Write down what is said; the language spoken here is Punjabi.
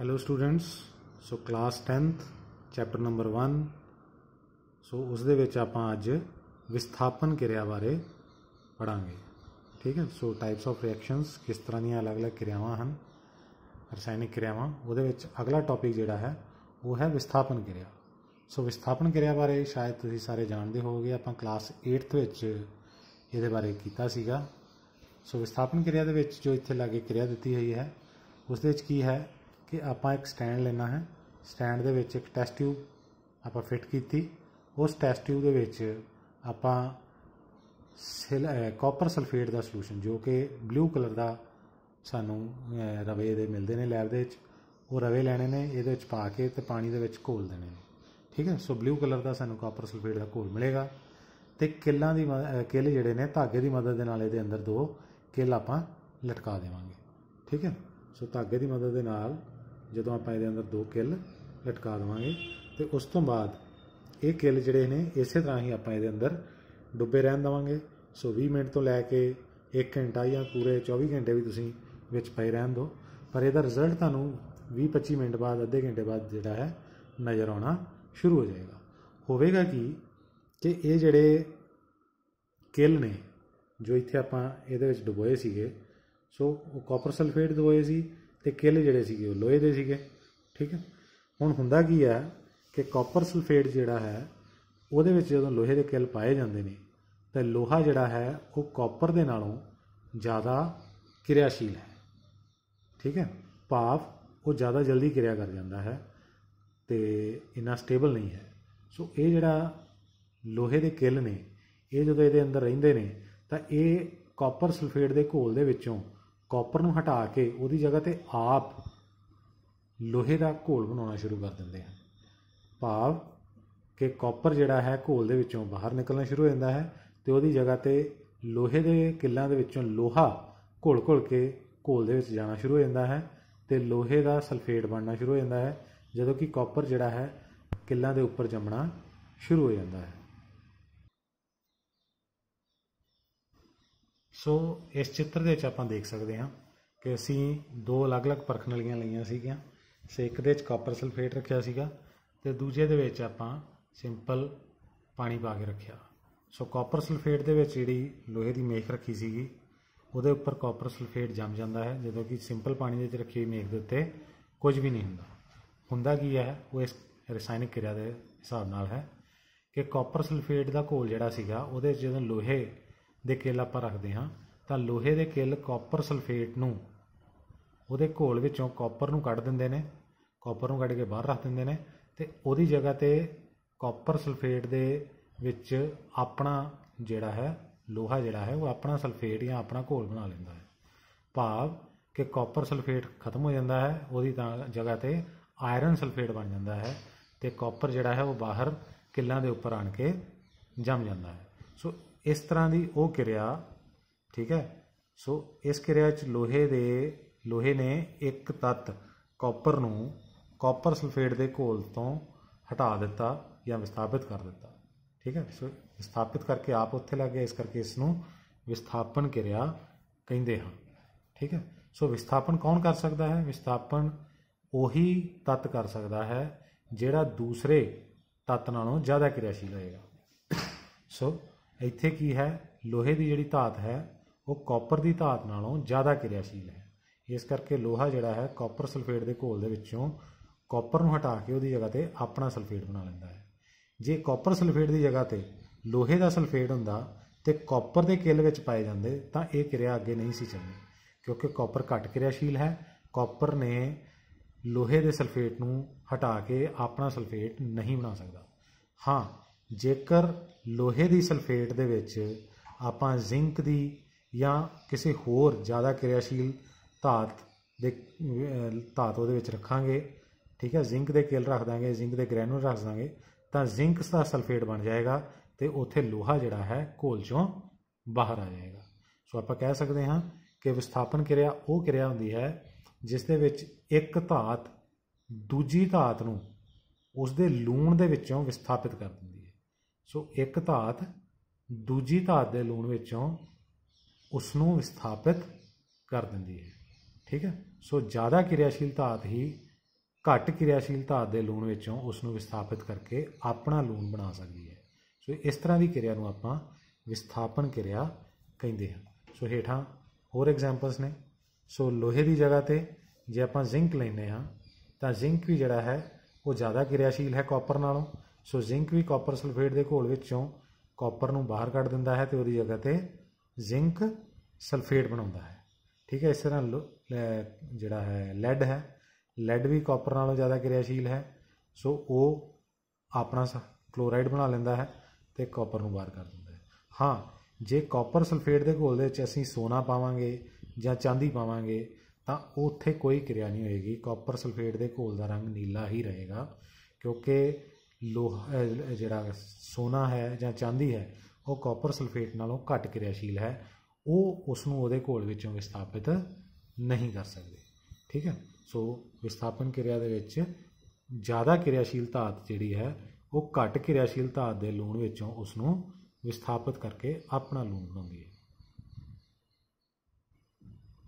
hello students so class 10th chapter number 1 so ਉਸ ਦੇ ਵਿੱਚ ਆਪਾਂ ਅੱਜ ਵਿਸਥਾਪਨ ਕਿਰਿਆ ਬਾਰੇ ਪੜਾਂਗੇ ਠੀਕ ਹੈ ਸੋ ਟਾਈਪਸ ਆਫ ਰਿਐਕਸ਼ਨਸ ਕਿਸ ਤਰ੍ਹਾਂ ਦੀਆਂ ਅਲੱਗ-ਅਲੱਗ ਕਿਰਿਆਵਾਂ ਹਨ ਰਸਾਇਣਿਕ ਕਿਰਿਆਵਾਂ ਉਹਦੇ ਵਿੱਚ ਅਗਲਾ ਟੌਪਿਕ ਜਿਹੜਾ ਹੈ ਉਹ ਹੈ ਵਿਸਥਾਪਨ ਕਿਰਿਆ ਸੋ ਵਿਸਥਾਪਨ ਕਿਰਿਆ ਬਾਰੇ ਸ਼ਾਇਦ ਤੁਸੀਂ ਸਾਰੇ ਜਾਣਦੇ ਹੋਵੋਗੇ ਆਪਾਂ ਕਲਾਸ 8th ਵਿੱਚ ਇਹਦੇ ਬਾਰੇ ਕੀਤਾ ਸੀਗਾ ਸੋ ਵਿਸਥਾਪਨ ਕਿਰਿਆ ਦੇ ਵਿੱਚ ਜੋ ਇੱਥੇ ਲਾਗੇ ਕਿਰਿਆ ਦਿੱਤੀ ਹੋਈ ਹੈ ਉਸ ਦੇ ਵਿੱਚ ਕੀ ਹੈ ਕਿ ਆਪਾਂ ਇੱਕ ਸਟੈਂਡ ਲੈਣਾ ਹੈ ਸਟੈਂਡ ਦੇ ਵਿੱਚ ਇੱਕ ਟੈਸਟ ਟਿਊਬ ਆਪਾਂ ਫਿੱਟ ਕੀਤੀ ਉਸ ਟੈਸਟ ਟਿਊਬ ਦੇ ਵਿੱਚ ਆਪਾਂ ਸਿਲ ਕਾਪਰ ਸਲਫੇਟ ਦਾ ਸੋਲੂਸ਼ਨ ਜੋ ਕਿ ਬਲੂ ਕਲਰ ਦਾ ਸਾਨੂੰ ਰਵੇ ਦੇ ਮਿਲਦੇ ਨੇ ਲੈਬ ਦੇ ਵਿੱਚ ਉਹ ਰਵੇ ਲੈਣੇ ਨੇ ਇਹਦੇ ਵਿੱਚ ਪਾ ਕੇ ਤੇ ਪਾਣੀ ਦੇ ਵਿੱਚ ਘੋਲ ਦੇਣੇ ਨੇ ਠੀਕ ਹੈ ਸੋ ਬਲੂ ਕਲਰ ਦਾ ਸਾਨੂੰ ਕਾਪਰ ਸਲਫੇਟ ਦਾ ਘੋਲ ਮਿਲੇਗਾ ਤੇ ਕਿੱਲਾਂ ਦੀ ਕਿੱਲ ਜਿਹੜੇ ਨੇ ਧਾਗੇ ਦੀ ਮਦਦ ਦੇ ਨਾਲ ਇਹਦੇ ਅੰਦਰ ਦੋ ਕਿੱਲ ਆਪਾਂ ਲਟਕਾ ਦੇਵਾਂਗੇ ਠੀਕ ਹੈ ਸੋ ਧਾਗੇ ਦੀ ਮਦਦ ਦੇ ਨਾਲ ਜਦੋਂ ਆਪਾਂ ਇਹਦੇ ਅੰਦਰ ਦੋ ਕਿੱਲ ਲਟਕਾ ਦਵਾਂਗੇ ਤੇ ਉਸ ਤੋਂ ਬਾਅਦ ਇਹ ਕਿੱਲ ਜਿਹੜੇ ਨੇ ਇਸੇ ਤਰ੍ਹਾਂ ਹੀ ਆਪਾਂ ਇਹਦੇ ਅੰਦਰ ਡੁੱਬੇ ਰਹਿਣ ਦਵਾਂਗੇ ਸੋ 20 ਮਿੰਟ ਤੋਂ ਲੈ ਕੇ 1 ਘੰਟਾ ਜਾਂ ਪੂਰੇ 24 ਘੰਟੇ ਵੀ ਤੁਸੀਂ ਵਿੱਚ ਪਏ ਰਹਿਣ ਦਿਓ ਪਰ ਇਹਦਾ ਰਿਜ਼ਲਟ ਤੁਹਾਨੂੰ 20-25 ਮਿੰਟ ਬਾਅਦ ਅੱਧੇ ਘੰਟੇ ਬਾਅਦ ਜਿਹੜਾ ਹੈ ਨਜ਼ਰ ਆਉਣਾ ਸ਼ੁਰੂ ਹੋ ਜਾਏਗਾ ਹੋਵੇਗਾ ਕਿ ਕਿ ਇਹ ਜਿਹੜੇ ਕਿੱਲ ਨੇ ਜੋ ਇੱਥੇ ਆਪਾਂ ਇਹਦੇ ਵਿੱਚ ਡੁਬੋਏ ਸੀਗੇ ਸੋ ਉਹ ਕਾਪਰ ਸਲਫੇਟ ਡੁਬੋਏ ਸੀ ਤੇ ਕਿੱਲ ਜਿਹੜੇ ਸੀਗੇ ਉਹ ਲੋਹੇ ਦੇ ਸੀਗੇ ਠੀਕ ਹੈ ਹੁਣ ਹੁੰਦਾ ਕੀ ਹੈ ਕਿ ਕਾਪਰ ਸਲਫੇਟ ਜਿਹੜਾ ਹੈ ਉਹਦੇ ਵਿੱਚ ਜਦੋਂ ਲੋਹੇ ਦੇ ਕਿੱਲ ਪਾਏ ਜਾਂਦੇ ਨੇ ਤਾਂ ਲੋਹਾ ਜਿਹੜਾ ਹੈ ਉਹ ਕਾਪਰ ਦੇ ਨਾਲੋਂ ਜ਼ਿਆਦਾ ਕਿਰਿਆਸ਼ੀਲ ਹੈ ਠੀਕ ਹੈ ਭਾਵ ਉਹ ਜ਼ਿਆਦਾ ਜਲਦੀ ਕਿਰਿਆ ਕਰ ਜਾਂਦਾ ਹੈ ਤੇ ਇੰਨਾ ਸਟੇਬਲ ਨਹੀਂ ਹੈ ਸੋ ਇਹ ਜਿਹੜਾ ਲੋਹੇ ਦੇ ਕਿੱਲ ਨੇ ਇਹ ਜਦੋਂ ਇਹਦੇ ਅੰਦਰ ਰਹਿੰਦੇ ਨੇ ਤਾਂ ਇਹ ਕਾਪਰ ਸਲਫੇਟ ਦੇ ਘੋਲ ਦੇ ਵਿੱਚੋਂ ਕਾਪਰ ਨੂੰ ਹਟਾ ਕੇ ਉਹਦੀ ਜਗ੍ਹਾ ਤੇ ਆਪ ਲੋਹੇ ਦਾ ਘੋਲ ਬਣਾਉਣਾ ਸ਼ੁਰੂ ਕਰ ਦਿੰਦੇ ਹਨ ਭਾਵ ਕਿ ਕਾਪਰ ਜਿਹੜਾ ਹੈ ਘੋਲ ਦੇ ਵਿੱਚੋਂ ਬਾਹਰ ਨਿਕਲਣਾ ਸ਼ੁਰੂ ਹੋ ਜਾਂਦਾ ਹੈ ਤੇ ਉਹਦੀ ਜਗ੍ਹਾ ਤੇ ਲੋਹੇ ਦੇ ਕਿੱਲਾਂ ਦੇ ਵਿੱਚੋਂ ਲੋਹਾ ਘੋਲ-ਘੋਲ ਕੇ ਘੋਲ ਦੇ ਵਿੱਚ ਜਾਣਾ ਸ਼ੁਰੂ ਹੋ ਜਾਂਦਾ ਹੈ ਤੇ ਲੋਹੇ ਦਾ ਸਲਫੇਟ ਬਣਨਾ ਸ਼ੁਰੂ ਹੋ ਜਾਂਦਾ ਹੈ ਜਦੋਂ ਕਿ ਕਾਪਰ ਜਿਹੜਾ ਹੈ ਕਿੱਲਾਂ ਦੇ ਉੱਪਰ ਜੰਮਣਾ ਸ਼ੁਰੂ ਹੋ ਜਾਂਦਾ ਹੈ ਸੋ ਇਸ ਚਿੱਤਰ ਦੇ ਵਿੱਚ ਆਪਾਂ ਦੇਖ ਸਕਦੇ ਹਾਂ ਕਿ ਅਸੀਂ ਦੋ ਅਲੱਗ-ਅਲੱਗ ਪਰਖਣ ਵਾਲੀਆਂ ਲਈਆਂ ਸੀਗੀਆਂ ਸੋ ਇੱਕ ਦੇ ਵਿੱਚ ਕਾਪਰ ਸਲਫੇਟ ਰੱਖਿਆ ਸੀਗਾ ਤੇ ਦੂਜੇ ਦੇ ਵਿੱਚ ਆਪਾਂ ਸਿੰਪਲ ਪਾਣੀ ਪਾ ਕੇ ਰੱਖਿਆ ਸੋ ਕਾਪਰ ਸਲਫੇਟ ਦੇ ਵਿੱਚ ਜਿਹੜੀ ਲੋਹੇ ਦੀ ਮੇਖ ਰੱਖੀ ਸੀਗੀ ਉਹਦੇ ਉੱਪਰ ਕਾਪਰ ਸਲਫੇਟ ਜੰਮ ਜਾਂਦਾ ਹੈ ਜਦੋਂ ਕਿ ਸਿੰਪਲ ਪਾਣੀ ਦੇ ਵਿੱਚ ਰੱਖੀ ਹੋਈ ਮੇਖ ਦੇ ਉੱਤੇ ਕੁਝ ਵੀ ਨਹੀਂ ਹੁੰਦਾ ਹੁੰਦਾ ਕੀ ਹੈ ਉਹ ਇਸ ਰਸਾਇਣਿਕ ਕਿਰਿਆ ਦੇ ਹਿਸਾਬ ਨਾਲ ਹੈ ਕਿ ਕਾਪਰ ਸਲਫੇਟ ਦਾ ਘੋਲ ਜਿਹੜਾ ਸੀਗਾ ਉਹਦੇ ਜਦੋਂ ਲੋਹੇ ਦੇ ਕੇਲ ਆਪਾਂ ਰੱਖਦੇ ਹਾਂ ਤਾਂ ਲੋਹੇ ਦੇ ਕੇਲ ਕਾਪਰ ਸਲਫੇਟ ਨੂੰ ਉਹਦੇ ਘੋਲ ਵਿੱਚੋਂ ਕਾਪਰ ਨੂੰ ਕੱਢ ਦਿੰਦੇ ਨੇ ਕਾਪਰ ਨੂੰ ਕੱਢ ਕੇ ਬਾਹਰ ਰੱਖ ਦਿੰਦੇ ਨੇ ਤੇ ਉਹਦੀ ਜਗ੍ਹਾ ਤੇ ਕਾਪਰ ਸਲਫੇਟ ਦੇ ਵਿੱਚ ਆਪਣਾ ਜਿਹੜਾ ਹੈ ਲੋਹਾ ਜਿਹੜਾ ਹੈ ਉਹ ਆਪਣਾ ਸਲਫੇਟ ਜਾਂ ਆਪਣਾ ਘੋਲ ਬਣਾ ਲੈਂਦਾ ਹੈ ਭਾਵ ਕਿ ਕਾਪਰ ਸਲਫੇਟ ਖਤਮ ਹੋ ਜਾਂਦਾ ਹੈ ਉਹਦੀ ਤਾਂ ਜਗ੍ਹਾ ਤੇ ਆਇਰਨ ਸਲਫੇਟ ਬਣ ਜਾਂਦਾ ਹੈ ਤੇ ਕਾਪਰ ਜਿਹੜਾ ਹੈ ਉਹ ਬਾਹਰ ਕਿੱਲਾਂ ਦੇ ਉੱਪਰ ਆਣ ਕੇ ਜੰਮ ਜਾਂਦਾ ਹੈ ਸੋ ਇਸ ਤਰ੍ਹਾਂ ਦੀ ਉਹ ਕਿਰਿਆ ਠੀਕ ਹੈ ਸੋ ਇਸ ਕਿਰਿਆ 'ਚ ਲੋਹੇ ਦੇ ਲੋਹੇ ਨੇ ਇੱਕ ਤੱਤ ਕਾਪਰ ਨੂੰ ਕਾਪਰ ਸਲਫੇਟ ਦੇ ਘੋਲ ਤੋਂ ਹਟਾ ਦਿੱਤਾ ਜਾਂ ਵਿਸਥਾਪਿਤ ਕਰ ਦਿੱਤਾ ਠੀਕ ਹੈ ਸੋ ਵਿਸਥਾਪਿਤ ਕਰਕੇ ਆਪ ਉੱਥੇ ਲੱਗ ਗਿਆ ਇਸ ਕਰਕੇ ਇਸ ਨੂੰ ਵਿਸਥਾਪਨ ਕਿਰਿਆ ਕਹਿੰਦੇ ਹਾਂ ਠੀਕ ਹੈ ਸੋ ਵਿਸਥਾਪਨ ਕੌਣ ਕਰ ਸਕਦਾ ਹੈ ਵਿਸਥਾਪਨ ਉਹੀ ਤੱਤ ਕਰ ਸਕਦਾ ਹੈ ਜਿਹੜਾ ਦੂਸਰੇ ਤੱਤ ਨਾਲੋਂ ਜ਼ਿਆਦਾ ਕਿਰਿਆਸ਼ੀਲ ਹੋਏਗਾ ਸੋ ਇੱਥੇ ਕੀ ਹੈ ਲੋਹੇ ਦੀ ਜਿਹੜੀ ਧਾਤ ਹੈ ਉਹ ਕਾਪਰ ਦੀ ਧਾਤ ਨਾਲੋਂ ਜ਼ਿਆਦਾ ਕਿਰਿਆਸ਼ੀਲ ਹੈ ਇਸ ਕਰਕੇ ਲੋਹਾ ਜਿਹੜਾ ਹੈ ਕਾਪਰ ਸਲਫੇਟ ਦੇ ਘੋਲ ਦੇ ਵਿੱਚੋਂ ਕਾਪਰ ਨੂੰ ਹਟਾ ਕੇ ਉਹਦੀ ਜਗ੍ਹਾ ਤੇ ਆਪਣਾ ਸਲਫੇਟ ਬਣਾ ਲੈਂਦਾ ਹੈ ਜੇ ਕਾਪਰ ਸਲਫੇਟ ਦੀ ਜਗ੍ਹਾ ਤੇ ਲੋਹੇ ਦਾ ਸਲਫੇਟ ਹੁੰਦਾ ਤੇ ਕਾਪਰ ਦੇ ਕਿੱਲ ਵਿੱਚ ਪਾਏ ਜਾਂਦੇ ਤਾਂ ਇਹ ਕਿਰਿਆ ਅੱਗੇ ਨਹੀਂ ਸੀ ਚੱਲਦੀ ਕਿਉਂਕਿ ਕਾਪਰ ਘੱਟ ਕਿਰਿਆਸ਼ੀਲ ਹੈ ਕਾਪਰ ਨੇ ਲੋਹੇ ਦੇ ਸਲਫੇਟ ਨੂੰ ਹਟਾ ਕੇ ਆਪਣਾ ਸਲਫੇਟ ਨਹੀਂ ਬਣਾ ਸਕਦਾ ਹਾਂ ਜੇਕਰ ਲੋਹੇ ਦੀ ਸਲਫੇਟ ਦੇ ਵਿੱਚ ਆਪਾਂ ਜ਼ਿੰਕ ਦੀ ਜਾਂ ਕਿਸੇ ਹੋਰ ਜ਼ਿਆਦਾ ਕਿਰਿਆਸ਼ੀਲ ਧਾਤ ਦੇ ਧਾਤ ਉਹਦੇ ਵਿੱਚ ਰੱਖਾਂਗੇ ਠੀਕ ਹੈ ਜ਼ਿੰਕ ਦੇ ਕੇਲ ਰੱਖ ਦਾਂਗੇ ਜ਼ਿੰਕ ਦੇ ਗ੍ਰੈਨੂਲ ਰੱਖ ਦਾਂਗੇ ਤਾਂ ਜ਼ਿੰਕ ਦਾ ਸਲਫੇਟ ਬਣ ਜਾਏਗਾ ਤੇ ਉੱਥੇ ਲੋਹਾ ਜਿਹੜਾ ਹੈ ਘੋਲ ਚੋਂ ਬਾਹਰ ਆ ਜਾਏਗਾ ਸੋ ਆਪਾਂ ਕਹਿ ਸਕਦੇ ਹਾਂ ਕਿ ਵਿਸਥਾਪਨ ਕਿਰਿਆ ਉਹ ਕਿਰਿਆ ਹੁੰਦੀ ਹੈ ਜਿਸ ਦੇ ਵਿੱਚ ਇੱਕ ਧਾਤ ਦੂਜੀ ਧਾਤ ਨੂੰ ਉਸ ਦੇ ਲੂਣ ਦੇ ਵਿੱਚੋਂ ਵਿਸਥਾਪਿਤ ਕਰ ਦਿੰਦੀ ਸੋ ਇੱਕ ਧਾਤ ਦੂਜੀ ਧਾਤ ਦੇ ਲੂਣ ਵਿੱਚੋਂ ਉਸ ਨੂੰ ਵਿਸਥਾਪਿਤ ਕਰ ਦਿੰਦੀ ਹੈ ਠੀਕ ਹੈ ਸੋ ਜ਼ਿਆਦਾ ਕਿਰਿਆਸ਼ੀਲ ਧਾਤ ਹੀ ਘੱਟ ਕਿਰਿਆਸ਼ੀਲ ਧਾਤ ਦੇ ਲੂਣ ਵਿੱਚੋਂ ਉਸ ਨੂੰ ਵਿਸਥਾਪਿਤ ਕਰਕੇ ਆਪਣਾ ਲੂਣ ਬਣਾ ਸਕਦੀ ਹੈ ਸੋ ਇਸ ਤਰ੍ਹਾਂ ਦੀ ਕਿਰਿਆ ਨੂੰ ਆਪਾਂ ਵਿਸਥਾਪਨ ਕਿਰਿਆ ਕਹਿੰਦੇ ਹਾਂ ਸੋ ਹੇਠਾਂ ਹੋਰ ਐਗਜ਼ਾਮਪਲਸ ਨੇ ਸੋ ਲੋਹੇ ਦੀ ਜਗ੍ਹਾ ਤੇ ਜੇ ਆਪਾਂ ਜ਼ਿੰਕ ਲੈਨੇ ਹਾਂ ਤਾਂ ਜ਼ਿੰਕ ਵੀ ਜਿਹੜਾ ਹੈ ਉਹ ਜ਼ਿਆਦਾ ਕਿਰਿਆਸ਼ੀਲ ਹੈ ਕਾਪਰ ਨਾਲੋਂ ਸੋ ਜ਼ਿੰਕ ਵੀ ਕਾਪਰ ਸਲਫੇਟ ਦੇ ਘੋਲ ਵਿੱਚੋਂ ਕਾਪਰ ਨੂੰ ਬਾਹਰ ਕੱਢ ਦਿੰਦਾ ਹੈ ਤੇ ਉਹਦੀ ਜਗ੍ਹਾ ਤੇ ਜ਼ਿੰਕ ਸਲਫੇਟ ਬਣਾਉਂਦਾ ਹੈ ਠੀਕ ਹੈ ਇਸ ਤਰ੍ਹਾਂ ਜਿਹੜਾ ਹੈ ਲੈਡ ਹੈ ਲੈਡ ਵੀ ਕਾਪਰ ਨਾਲੋਂ ਜ਼ਿਆਦਾ ਕਿਰਿਆਸ਼ੀਲ ਹੈ ਸੋ ਉਹ ਆਪਣਾ ਕਲੋਰਾਈਡ ਬਣਾ ਲੈਂਦਾ ਹੈ ਤੇ ਕਾਪਰ ਨੂੰ ਬਾਹਰ ਕਰ ਦਿੰਦਾ ਹੈ ਹਾਂ ਜੇ ਕਾਪਰ ਸਲਫੇਟ ਦੇ ਘੋਲ ਦੇ ਵਿੱਚ ਅਸੀਂ ਸੋਨਾ ਪਾਵਾਂਗੇ ਜਾਂ ਚਾਂਦੀ ਪਾਵਾਂਗੇ ਤਾਂ ਉੱਥੇ ਕੋਈ ਕਿਰਿਆ ਨਹੀਂ ਹੋਏਗੀ ਕਾਪਰ ਸਲਫੇਟ ਦੇ ਘੋਲ ਦਾ ਰੰਗ ਨੀਲਾ ਹੀ ਰਹੇਗਾ ਕਿਉਂਕਿ ਲੋਹਾ ਜਿਹੜਾ ਸੋਨਾ ਹੈ ਜਾਂ ਚਾਂਦੀ ਹੈ ਉਹ ਕਾਪਰ ਸਲਫੇਟ ਨਾਲੋਂ ਘੱਟ ਕਿਰਿਆਸ਼ੀਲ ਹੈ ਉਹ ਉਸ ਨੂੰ ਉਹਦੇ ਘੋਲ ਵਿੱਚੋਂ ਵਿਸਥਾਪਿਤ ਨਹੀਂ ਕਰ ਸਕਦੇ ਠੀਕ ਹੈ ਸੋ ਵਿਸਥਾਪਨ ਕਿਰਿਆ ਦੇ ਵਿੱਚ ਜ਼ਿਆਦਾ ਕਿਰਿਆਸ਼ੀਲ ਧਾਤ ਜਿਹੜੀ ਹੈ ਉਹ ਘੱਟ ਕਿਰਿਆਸ਼ੀਲ ਧਾਤ ਦੇ ਲੂਣ ਵਿੱਚੋਂ ਉਸ ਨੂੰ ਵਿਸਥਾਪਿਤ ਕਰਕੇ ਆਪਣਾ ਲੂਣ ਬਣਾਉਂਦੀ ਹੈ